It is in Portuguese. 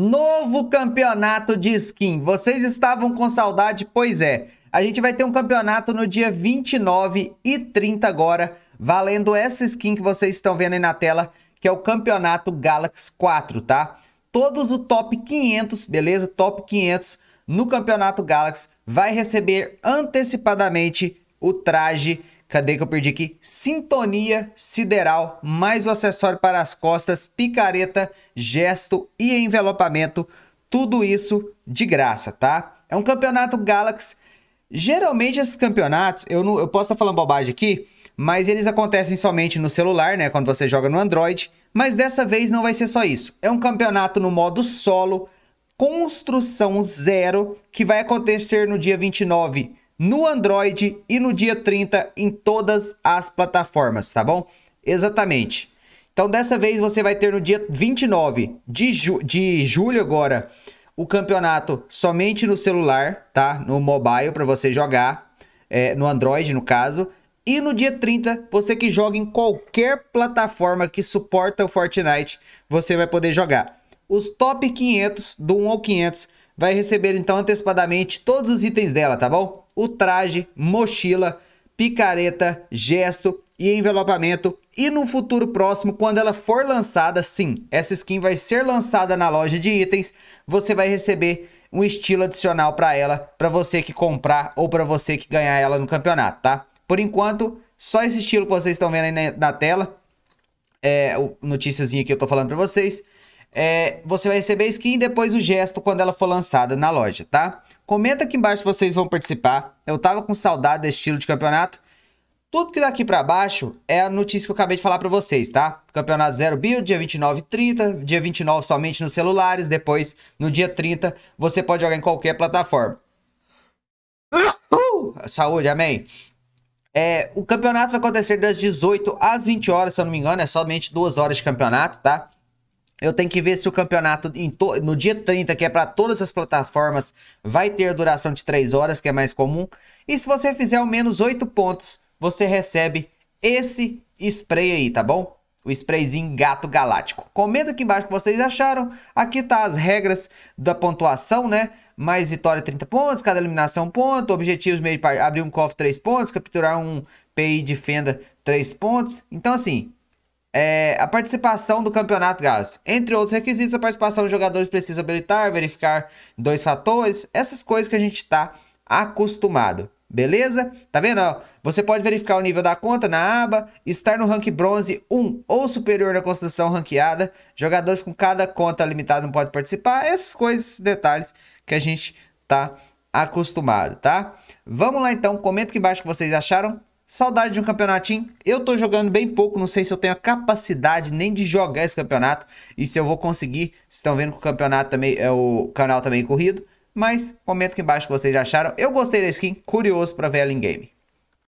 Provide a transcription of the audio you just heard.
Novo campeonato de skin. Vocês estavam com saudade? Pois é. A gente vai ter um campeonato no dia 29 e 30 agora, valendo essa skin que vocês estão vendo aí na tela, que é o Campeonato Galaxy 4, tá? Todos o top 500, beleza? Top 500 no Campeonato Galaxy vai receber antecipadamente o traje Cadê que eu perdi aqui? Sintonia sideral, mais o acessório para as costas, picareta, gesto e envelopamento. Tudo isso de graça, tá? É um campeonato Galaxy. Geralmente esses campeonatos, eu, não, eu posso estar tá falando bobagem aqui, mas eles acontecem somente no celular, né? Quando você joga no Android. Mas dessa vez não vai ser só isso. É um campeonato no modo solo, construção zero, que vai acontecer no dia 29 no Android e no dia 30 em todas as plataformas, tá bom? Exatamente. Então, dessa vez você vai ter no dia 29 de, ju de julho agora o campeonato somente no celular, tá? No mobile para você jogar, é, no Android no caso. E no dia 30, você que joga em qualquer plataforma que suporta o Fortnite, você vai poder jogar. Os top 500, do 1 ao 500, vai receber então antecipadamente todos os itens dela, tá bom? o traje, mochila, picareta, gesto e envelopamento. E no futuro próximo, quando ela for lançada, sim, essa skin vai ser lançada na loja de itens, você vai receber um estilo adicional para ela, para você que comprar ou para você que ganhar ela no campeonato, tá? Por enquanto, só esse estilo que vocês estão vendo aí na, na tela, é, notíciazinha que eu tô falando para vocês. É, você vai receber a skin e depois o gesto quando ela for lançada na loja, tá? Comenta aqui embaixo se vocês vão participar. Eu tava com saudade desse estilo de campeonato. Tudo que daqui para baixo é a notícia que eu acabei de falar para vocês, tá? Campeonato Zero Build, dia 29 e 30, dia 29 somente nos celulares, depois no dia 30 você pode jogar em qualquer plataforma. Saúde, amém. É, o campeonato vai acontecer das 18 às 20 horas, se eu não me engano, é somente duas horas de campeonato, tá? Eu tenho que ver se o campeonato no dia 30, que é para todas as plataformas, vai ter duração de 3 horas, que é mais comum. E se você fizer ao menos 8 pontos, você recebe esse spray aí, tá bom? O sprayzinho Gato Galáctico. Comenta aqui embaixo o que vocês acharam. Aqui tá as regras da pontuação, né? Mais vitória 30 pontos, cada eliminação ponto, objetivos meio para abrir um cofre 3 pontos, capturar um PI de fenda 3 pontos. Então assim, é, a participação do campeonato gás. Entre outros requisitos, a participação dos jogadores precisa habilitar, verificar dois fatores, essas coisas que a gente está acostumado. Beleza? Tá vendo? você pode verificar o nível da conta na aba, estar no rank bronze 1 ou superior na construção ranqueada, jogadores com cada conta limitada não podem participar, essas coisas, detalhes que a gente tá acostumado, tá? Vamos lá então, comenta aqui embaixo o que vocês acharam. Saudade de um campeonatinho. Eu tô jogando bem pouco, não sei se eu tenho a capacidade nem de jogar esse campeonato e se eu vou conseguir. Vocês estão vendo que o campeonato também é o canal também tá corrido, mas comenta aqui embaixo o que vocês acharam. Eu gostei da skin, curioso para ver ela em game.